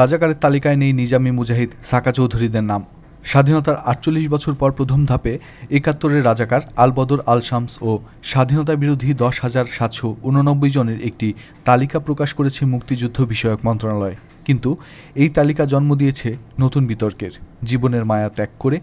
রাজাকারের তালিকায় নেই নিজামী মুজাহিদ সাকা চৌধুরীদের নাম স্বাধীনতার আটচল্লিশ বছর পর প্রথম ধাপে একাত্তরের রাজাকার আলবদর আল শামস ও স্বাধীনতা বিরোধী দশ হাজার সাতশো উননব্বই জনের একটি তালিকা প্রকাশ করেছে মুক্তিযুদ্ধ বিষয়ক মন্ত্রণালয় কিন্তু এই তালিকা জন্ম দিয়েছে নতুন বিতর্কের জীবনের মায়া ত্যাগ করে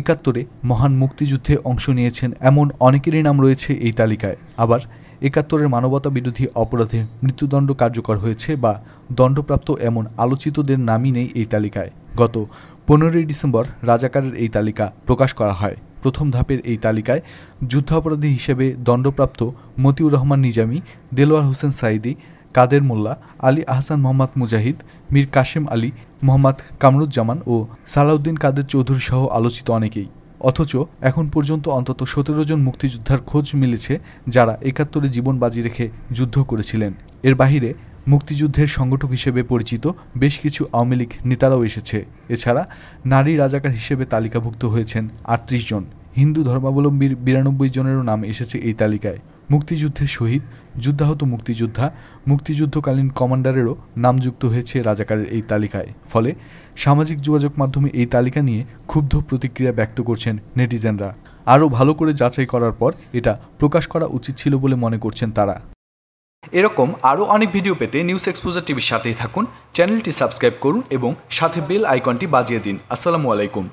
একাত্তরে মহান মুক্তিযুদ্ধে অংশ নিয়েছেন এমন অনেকেরই নাম রয়েছে এই তালিকায় আবার একাত্তরের মানবতা বিরোধী অপরাধে মৃত্যুদণ্ড কার্যকর হয়েছে বা দণ্ডপ্রাপ্ত এমন আলোচিতদের নামই নেই এই তালিকায় গত পনেরোই ডিসেম্বর রাজাকারের এই তালিকা প্রকাশ করা হয় প্রথম ধাপের এই তালিকায় যুদ্ধাপরাধী হিসেবে দণ্ডপ্রাপ্ত মতিউর রহমান নিজামী দেলোয়ার হোসেন সাইদি কাদের মোল্লা আলী আহসান মোহাম্মদ মুজাহিদ মীর কাশেম আলী মোহাম্মদ কামরুজ্জামান ও সালাউদ্দিন কাদের চৌধুরী সহ আলোচিত অনেকেই অথচ এখন পর্যন্ত অন্তত সতেরো জন মুক্তিযোদ্ধার খোঁজ মিলেছে যারা একাত্তরে জীবন বাজি রেখে যুদ্ধ করেছিলেন এর বাহিরে মুক্তিযুদ্ধের সংগঠক হিসেবে পরিচিত বেশ কিছু আওয়ামী লীগ নেতারাও এসেছে এছাড়া নারী রাজাকার হিসেবে তালিকাভুক্ত হয়েছেন আটত্রিশ জন হিন্দু ধর্মাবলম্বীর বিরানব্বই জনেরও নাম এসেছে এই তালিকায় মুক্তিযুদ্ধের শহীদ যুদ্ধাহত মুক্তিযোদ্ধা মুক্তিযুদ্ধকালীন কমান্ডারেরও নাম যুক্ত হয়েছে রাজাকারের এই তালিকায় ফলে সামাজিক যোগাযোগ মাধ্যমে এই তালিকা নিয়ে ক্ষুব্ধ প্রতিক্রিয়া ব্যক্ত করছেন নেটিজেনরা আরও ভালো করে যাচাই করার পর এটা প্রকাশ করা উচিত ছিল বলে মনে করছেন তারা এরকম আরও অনেক ভিডিও পেতে নিউজ এক্সপোজার টিভির সাথেই থাকুন চ্যানেলটি সাবস্ক্রাইব করুন এবং সাথে বেল আইকনটি বাজিয়ে দিন আসসালামু আলাইকুম